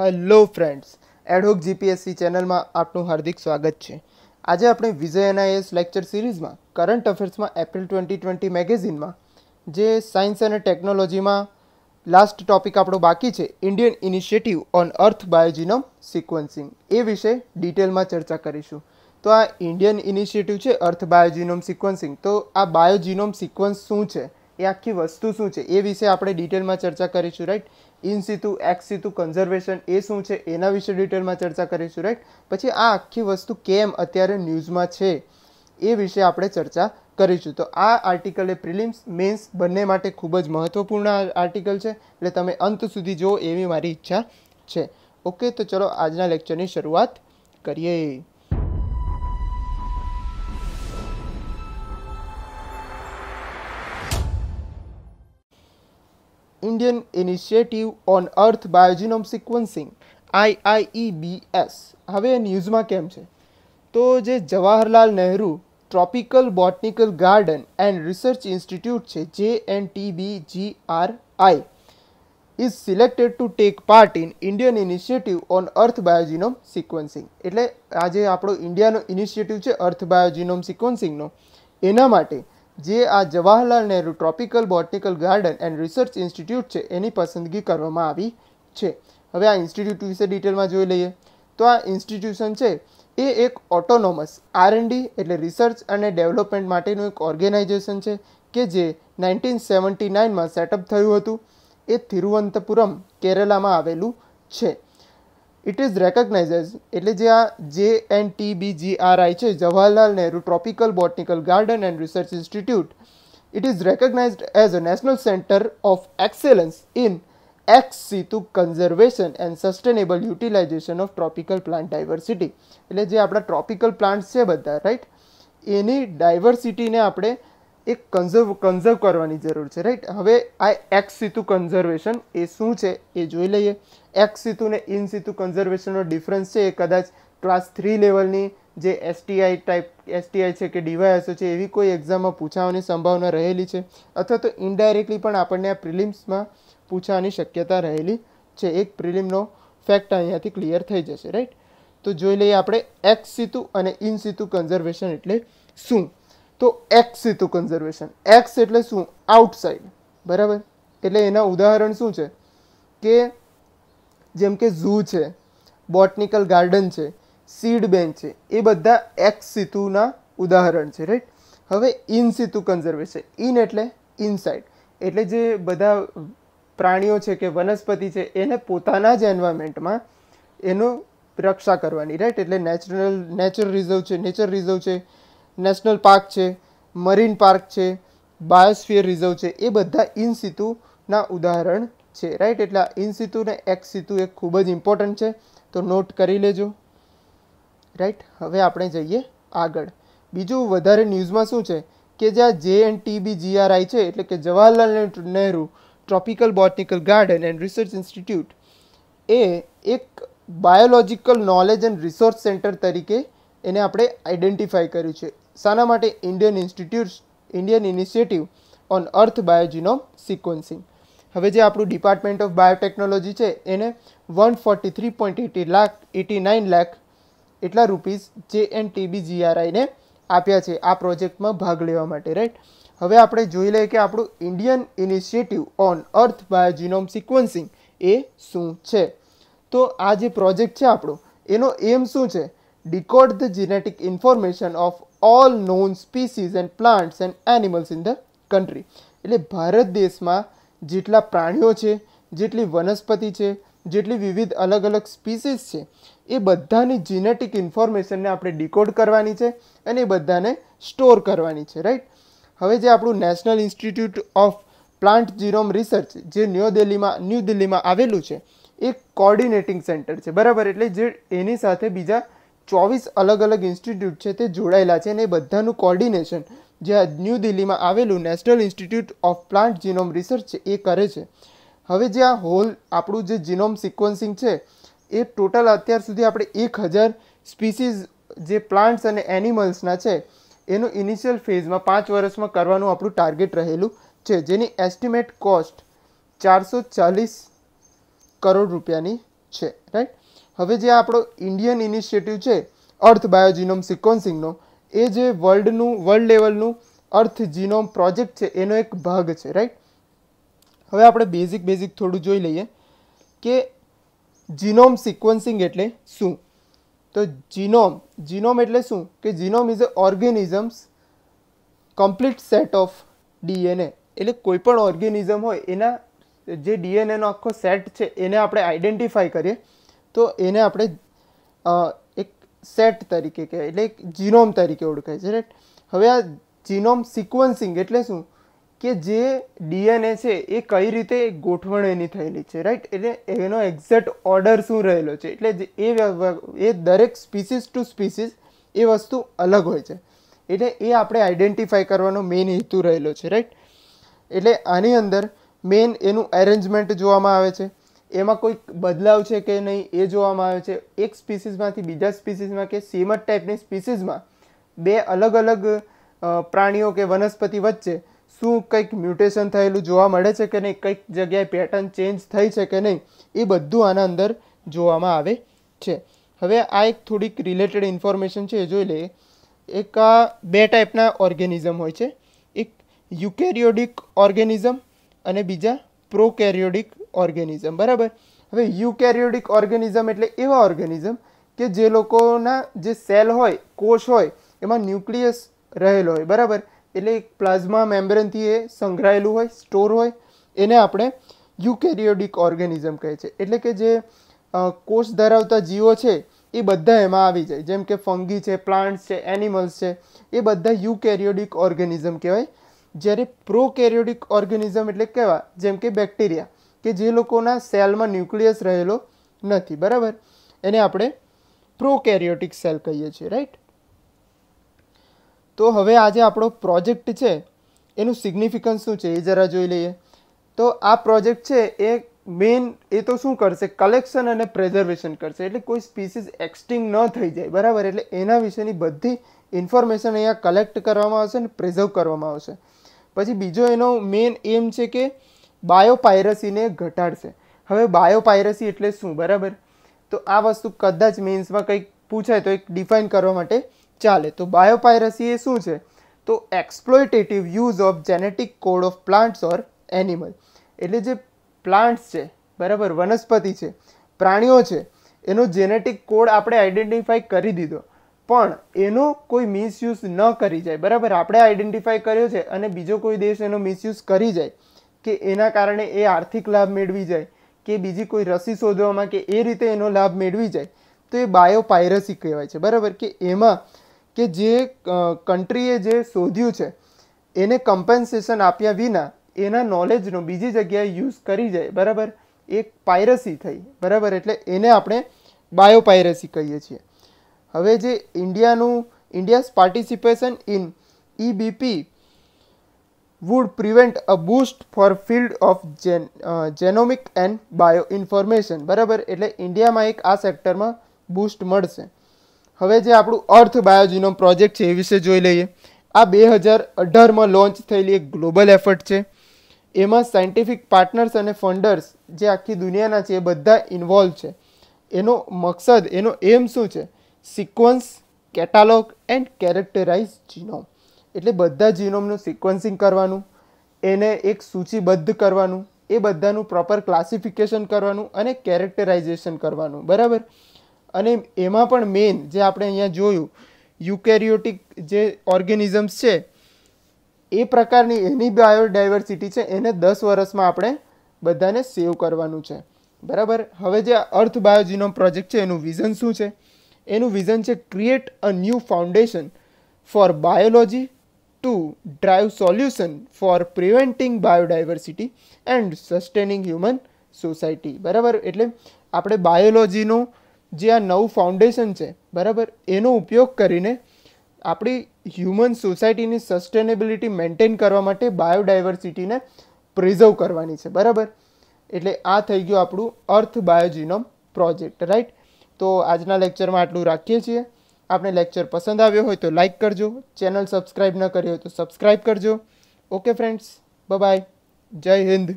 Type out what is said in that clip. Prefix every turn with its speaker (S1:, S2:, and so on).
S1: hello friends ad hoc GPSC ચેનલમાં આપનું હાર્દિક સ્વાગત છે આજે આપણે વિજય એનઆઈએસ લેક્ચર સિરીઝમાં કરંટ અફેર્સમાં એપ્રિલ ટ્વેન્ટી ટ્વેન્ટી મેગેઝિનમાં જે સાયન્સ અને ટેકનોલોજીમાં લાસ્ટ ટોપિક આપણો બાકી છે Indian initiative on earth biogenome sequencing એ વિશે ડિટેલમાં ચર્ચા કરીશું તો આ ઇન્ડિયન ઇનિશિયેટિવ છે અર્થ બાયોજીનોમ સિક્વન્સિંગ તો આ બાયોજીનોમ સિક્વન્સ શું છે એ આખી વસ્તુ શું છે એ વિશે આપણે ડિટેલમાં ચર્ચા કરીશું right in situ ex situ conservation એ શું છે એના વિશે ડિટેલમાં ચર્ચા કરીશું રાઈટ પછી આ આખી વસ્તુ કેમ અત્યારે ન્યૂઝમાં છે એ વિશે આપણે ચર્ચા કરીશું તો આ આર્ટિકલ એ પ્રિલિમ્સ મેન્સ બંને માટે ખૂબ જ મહત્ત્વપૂર્ણ આર્ટિકલ છે એટલે તમે અંત સુધી જુઓ એવી મારી ઈચ્છા છે ઓકે તો ચલો આજના લેક્ચરની શરૂઆત કરીએ Indian Initiative on earth biogenome sequencing IIEBS હવે ન્યૂઝમાં કેમ છે તો જે Jawaharlal Nehru tropical botanical garden and research institute છે જે N T B G R I is selected to take part in Indian initiative on earth biogenome sequencing એટલે આજે આપણો ઇન્ડિયાનો ઇનિશિયેટિવ છે અર્થ બાયોજીનોમ સિક્વન્સિંગનો એના માટે જે આ Jawaharlal Nehru tropical botanical garden and research institute છે એની પસંદગી કરવામાં આવી છે હવે આ ઇન્સ્ટિટ્યૂટ વિશે ડિટેલમાં જોઈ લઈએ તો આ ઇન્સ્ટિટ્યુશન છે એ એક ઓટોનોમસ આરએનડી એટલે રિસર્ચ અને ડેવલપમેન્ટ માટેનું એક ઓર્ગેનાઇઝેશન છે કે જે નાઇન્ટીન સેવન્ટી નાઇનમાં સેટઅપ થયું હતું એ તિરુવનંતપુરમ કેરલામાં આવેલું છે ઇટ ઇઝ રેકગ્નાઇઝ એટલે જે આ જે N T B G R I છે Jawaharlal Nehru tropical botanical garden and research institute it is recognised as a national centre of excellence in ex situ conservation and sustainable utilisation of tropical plant diversity એટલે જે આપણા tropical plants છે બધા right એની ડાયવર્સિટીને આપણે એક conserve conserve કરવાની જરૂર છે રાઈટ હવે આ એક્સ સીતું કન્ઝર્વેશન એ શું છે એ જોઈ લઈએ એક્સ સીતું ને ઇન સીતું કન્ઝર્વેશનનો ડિફરન્સ છે એ કદાચ ક્લાસ થ્રી લેવલની જે એસટીઆઈ ટાઈપ એસટીઆઈ છે કે ડીવાયએસઓ છે એવી કોઈ એક્ઝામમાં પૂછાવાની સંભાવના રહેલી છે અથવા તો ઇનડાયરેક્ટલી પણ આપણને આ પ્રિલિમ્સમાં પૂછાવાની શક્યતા રહેલી છે એક પ્રિલિમનો ફેક્ટ અહીંયાથી ક્લિયર થઈ જશે રાઈટ તો જોઈ લઈએ આપણે એક્સ સીતું અને ઇન સીતું કન્ઝર્વેશન એટલે શું તો એક્સ સીતું કન્ઝર્વેશન એક્સ એટલે શું આઉટસાઇડ બરાબર એટલે એના ઉદાહરણ શું છે કે જેમ કે ઝૂ છે બોટનિકલ ગાર્ડન છે સીડ બેન્ક છે એ બધા એક્સ સીતુના ઉદાહરણ છે રાઈટ હવે ઇન સીતુ કન્ઝર્વેશન ઇન એટલે ઇનસાઇડ એટલે જે બધા પ્રાણીઓ છે કે વનસ્પતિ છે એને પોતાના જ એન્વાયરમેન્ટમાં એનો રક્ષા કરવાની રાઈટ એટલે નેચરલ નેચર રિઝર્વ છે નેચર રિઝર્વ છે નેશનલ પાર્ક છે મરીન પાર્ક છે બાયોસ્ફિયર રિઝર્વ છે એ બધા ઇન સિતુના ઉદાહરણ છે રાઈટ એટલે ઇન સિતુ ને એક્સ સિતુ એ ખૂબ જ ઇમ્પોર્ટન્ટ છે તો નોટ કરી લેજો રાઈટ હવે આપણે જઈએ આગળ બીજું વધારે ન્યૂઝમાં શું છે કે જ્યાં જે એન્ડ ટીબી જીઆરઆઈ છે એટલે કે Jawaharlal Nehru tropical botanical garden and research institute એ એક biological knowledge and resource centre તરીકે એને આપણે આઈડેન્ટિફાય કર્યું છે શાના માટે Indian institute Indian initiative on earth biogenome sequencing હવે જે આપણું ડિપાર્ટમેન્ટ ઓફ બાયોટેકનોલોજી છે એને one forty three point eighty lakh eighty nine lakh એટલા રૂપીઝ જે એન ટીબી જીઆરઆઈને આપ્યા છે આ પ્રોજેક્ટમાં ભાગ લેવા માટે રાઈટ હવે આપણે જોઈ લઈએ કે આપણું Indian initiative on earth biogenome sequencing એ શું છે તો આ જે પ્રોજેક્ટ છે આપણો એનો એમ શું છે decode the genetic information of all known species and plants and animals in the country એટલે ભારત દેશમાં જેટલા પ્રાણીઓ છે જેટલી વનસ્પતિ છે જેટલી વિવિધ અલગ અલગ સ્પીસીસ છે એ બધાની જીનેટિક ઇન્ફોર્મેશનને આપણે ડીકોડ કરવાની છે અને એ બધાને સ્ટોર કરવાની છે રાઈટ હવે જે આપણું national institute of plant genome research જે ન્યૂ દિલ્હીમાં ન્યૂ દિલ્હીમાં આવેલું છે એ કોર્ડિનેટિંગ સેન્ટર છે બરાબર એટલે જે એની સાથે બીજા ચોવીસ અલગ અલગ ઇન્સ્ટિટ્યૂટ છે તે જોડાયેલા છે અને બધાનું કોર્ડિનેશન જે ન્યૂ દિલ્હીમાં આવેલું national institute of plant genome research છે એ કરે છે હવે જે આ હોલ આપણું જે જીનોમ સિક્વન્સિંગ છે એ ટોટલ અત્યાર સુધી આપણે એક હજાર સ્પીસીઝ જે પ્લાન્ટ્સ અને એનિમલ્સના છે એનું ઇનિશિયલ ફેઝમાં પાંચ વર્ષમાં કરવાનું આપણું ટાર્ગેટ રહેલું છે જેની એસ્ટિમેટ કોસ્ટ ચારસો ચાલીસ કરોડ રૂપિયાની છે રાઈટ હવે જે આપણો ઇન્ડિયન ઇનિશિયેટિવ છે અર્થ બાયોજીનોમ સિક્વન્સિંગનો એ જે વર્લ્ડનું વર્લ્ડ લેવલનું અર્થ જીનોમ પ્રોજેક્ટ છે એનો એક ભાગ છે રાઈટ હવે આપણે બેઝિક બેઝિક થોડું જોઈ લઈએ કે જીનોમ સિક્વન્સિંગ એટલે શું તો જીનોમ જીનોમ એટલે શું કે genome is a organisms complete set of DNA એટલે કોઈપણ ઓર્ગેનિઝમ હોય એના જે ડીએનએનો આખો સેટ છે એને આપણે આઈડેન્ટિફાઈ કરીએ તો એને આપણે એક સેટ તરીકે કહેવાય એટલે એક જીનોમ તરીકે ઓળખાય છે રાઈટ હવે આ જીનોમ સિક્વન્સિંગ એટલે શું કે જે ડીએનએ છે એ કઈ રીતે ગોઠવણ એની થયેલી છે રાઈટ એટલે એનો એક્ઝેક્ટ ઓર્ડર શું રહેલો છે એટલે એ એ દરેક સ્પીસીસ ટુ સ્પીસીસ એ વસ્તુ અલગ હોય છે એટલે એ આપણે આઈડેન્ટિફાઈ કરવાનો મેઇન હેતુ રહેલો છે રાઈટ એટલે આની અંદર મેઇન એનું એરેન્જમેન્ટ જોવામાં આવે છે એમાં કોઈક બદલાવ છે કે નહીં એ જોવામાં આવે છે એક સ્પીસીસમાંથી બીજા સ્પીસીસમાં કે સેમ જ ટાઈપની સ્પીસીસમાં બે અલગ અલગ પ્રાણીઓ કે વનસ્પતિ વચ્ચે શું કંઈક મ્યુટેશન થયેલું જોવા મળે છે કે નહીં કંઈક જગ્યાએ પેટર્ન ચેન્જ થઈ છે કે નહીં એ બધું આના અંદર જોવામાં આવે છે હવે આ એક થોડીક રિલેટેડ ઇન્ફોર્મેશન છે એ જોઈ લઈએ એક બે ટાઈપના ઓર્ગેનિઝમ હોય છે એક યુકેરિયોડિક ઓર્ગેનિઝમ અને બીજા પ્રોકેરિયોડિક ઓર્ગેનિઝમ બરાબર હવે યુકેરિયોટિક ઓર્ગેનિઝમ એટલે એવા ઓર્ગેનિઝમ કે જે લોકોના જે સેલ હોય કોષ હોય એમાં ન્યુક્લિયસ રહેલો હોય બરાબર એટલે એક પ્લાઝમા મેમ્બ્રેનથી એ સંકળાયેલું હોય સ્ટોર હોય એને આપણે યુકેરિયોટિક ઓર્ગેનિઝમ કહે છે એટલે કે જે કોષ ધરાવતા જીવો છે એ બધા એમાં આવી જાય જેમ કે ફંગી છે પ્લાન્ટ્સ છે એનિમલ્સ છે એ બધા યુકેરિયોડિક ઓર્ગેનિઝમ કહેવાય જ્યારે પ્રોકેરિયોડિક ઓર્ગેનિઝમ એટલે કેવા જેમ કે બેક્ટેરિયા કે જે લોકોના સેલમાં ન્યુક્લિયસ રહેલો નથી બરાબર એને આપણે પ્રોકેરિયોટિક સેલ કહીએ છીએ રાઈટ તો હવે આજે આપણો પ્રોજેક્ટ છે એનું સિગ્નિફિકન્સ શું છે એ જરા જોઈ લઈએ તો આ પ્રોજેક્ટ છે એ મેઇન એ તો શું કરશે કલેક્શન અને પ્રિઝર્વેશન કરશે એટલે કોઈ સ્પીસીસ એક્સટિંગ ન થઈ જાય બરાબર એટલે એના વિશેની બધી ઇન્ફોર્મેશન અહીંયા કલેક્ટ કરવામાં આવશે અને પ્રિઝર્વ કરવામાં આવશે પછી બીજો એનો મેઇન એમ છે કે બાયોપાયરસીને ઘટાડશે હવે બાયોપાયરસી એટલે શું બરાબર તો આ વસ્તુ કદાચ મેન્સમાં કંઈક પૂછાય તો એક ડિફાઇન કરવા માટે ચાલે તો બાયોપાયરસી એ શું છે તો exploitative use of genetic code of plants or animal એટલે જે પ્લાન્ટ્સ છે બરાબર વનસ્પતિ છે પ્રાણીઓ છે એનો જેનેટિક કોડ આપણે આઈડેન્ટિફાઈ કરી દીધો પણ એનો કોઈ મિસયુઝ ન કરી જાય બરાબર આપણે આઈડેન્ટિફાઈ કર્યો છે અને બીજો કોઈ દેશ એનો મિસયુઝ કરી જાય કે એના કારણે એ આર્થિક લાભ મેળવી જાય કે બીજી કોઈ રસી શોધવામાં કે એ રીતે એનો લાભ મેળવી જાય તો એ બાયોપાયરસી કહેવાય છે બરાબર કે એમાં કે જે કન્ટ્રીએ જે શોધ્યું છે એને કમ્પન્સેશન આપ્યા વિના એના નોલેજનો બીજી જગ્યાએ યુઝ કરી જાય બરાબર એ પાયરસી થઈ બરાબર એટલે એને આપણે બાયો કહીએ છીએ હવે જે ઇન્ડિયાનું India's participation in EBP would prevent a boost for field of gen, uh, genomic and bioinformation બરાબર એટલે ઇન્ડિયામાં એક આ સેક્ટરમાં બૂસ્ટ મળશે હવે જે આપણું અર્થ બાયોજીનો પ્રોજેક્ટ છે એ વિશે જોઈ લઈએ આ બે હજાર અઢારમાં લોન્ચ થયેલી એક ગ્લોબલ એફર્ટ છે એમાં સાયન્ટિફિક પાર્ટનર્સ અને ફંડર્સ જે આખી દુનિયાના છે એ બધા ઇન્વોલ્વ છે એનો મકસદ એનો એમ શું છે sequence catalogue and characterise genome એટલે બધા જીનોમનું સિક્વન્સિંગ કરવાનું એને એક સૂચિબદ્ધ કરવાનું એ બધાનું પ્રોપર ક્લાસિફિકેશન કરવાનું અને કેરેક્ટરાઇઝેશન કરવાનું બરાબર અને એમાં પણ મેઇન જે આપણે અહીંયા જોયું યુકેરિયોટિક જે ઓર્ગેનિઝમ્સ છે એ પ્રકારની એની બાયોડાયવર્સિટી છે એને દસ વર્ષમાં આપણે બધાને સેવ કરવાનું છે બરાબર હવે જે અર્થ બાયોજીનોમ પ્રોજેક્ટ છે એનું વિઝન શું છે એનું વિઝન છે create a new foundation for biology to drive solution for preventing biodiversity and sustaining human society બરાબર એટલે આપણે બાયોલોજીનું જે આ નવું ફાઉન્ડેશન છે બરાબર એનો ઉપયોગ કરીને આપણી હ્યુમન સોસાયટીની સસ્ટેનેબિલિટી મેન્ટેન કરવા માટે બાયોડાયવર્સિટીને પ્રિઝર્વ કરવાની છે બરાબર એટલે આ થઈ ગયું આપણું અર્થ બાયોજીનોમ પ્રોજેક્ટ રાઈટ તો આજના લેક્ચરમાં આટલું રાખીએ છીએ આપને લેક્ચર પસંદ આવ્યો હોય તો લાઇક કરજો ચેનલ સબસ્ક્રાઈબ ન કરી હોય તો સબસ્ક્રાઈબ કરજો ઓકે ફ્રેન્ડ્સ બાય જય હિન્દ